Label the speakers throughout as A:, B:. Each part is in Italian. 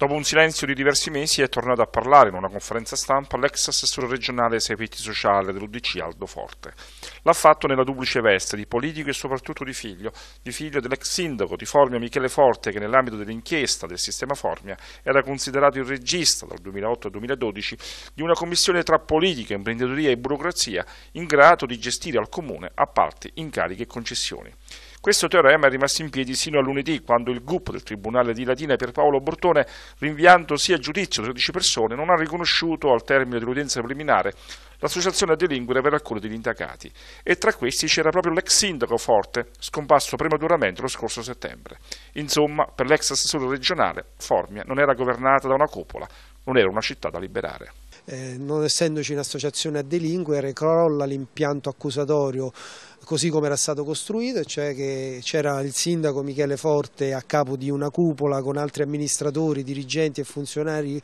A: Dopo un silenzio di diversi mesi è tornato a parlare in una conferenza stampa l'ex assessore regionale ai servizi sociali dell'Udc Aldo Forte. L'ha fatto nella duplice veste di politico e soprattutto di figlio, di figlio dell'ex sindaco di Formia Michele Forte che nell'ambito dell'inchiesta del sistema Formia era considerato il regista dal 2008 al 2012 di una commissione tra politica, imprenditoria e burocrazia in grado di gestire al comune appalti, incarichi e concessioni. Questo teorema è rimasto in piedi sino a lunedì, quando il GUP del Tribunale di Latina per Paolo Bortone, rinviandosi a giudizio 13 persone, non ha riconosciuto al termine dell'udienza preliminare l'associazione a delinquere per alcuni degli indagati e tra questi c'era proprio l'ex sindaco Forte, scomparso prematuramente lo scorso settembre. Insomma, per l'ex assessore regionale, Formia non era governata da una cupola, non era una città da liberare.
B: Eh, non essendoci un'associazione a delinquere crolla l'impianto accusatorio così come era stato costruito, cioè che c'era il sindaco Michele Forte a capo di una cupola con altri amministratori, dirigenti e funzionari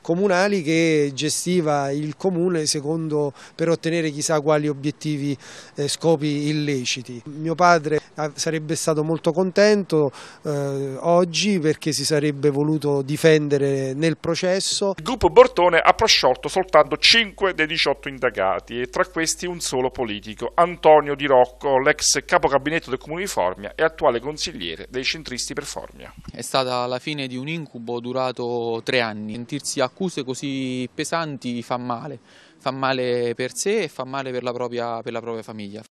B: comunali che gestiva il comune secondo, per ottenere chissà quali obiettivi eh, scopi illeciti. Mio padre ah, sarebbe stato molto contento eh, oggi perché si sarebbe voluto difendere nel processo. Il
A: gruppo Bortone ha prosciolto soltanto 5 dei 18 indagati e tra questi un solo politico, Antonio Di Rocco, l'ex capo gabinetto del Comune di Formia e attuale consigliere dei centristi per Formia. È stata la fine
C: di un incubo durato tre anni, sentirsi accuse così pesanti fa male, fa male per sé e fa male per la propria, per la propria famiglia.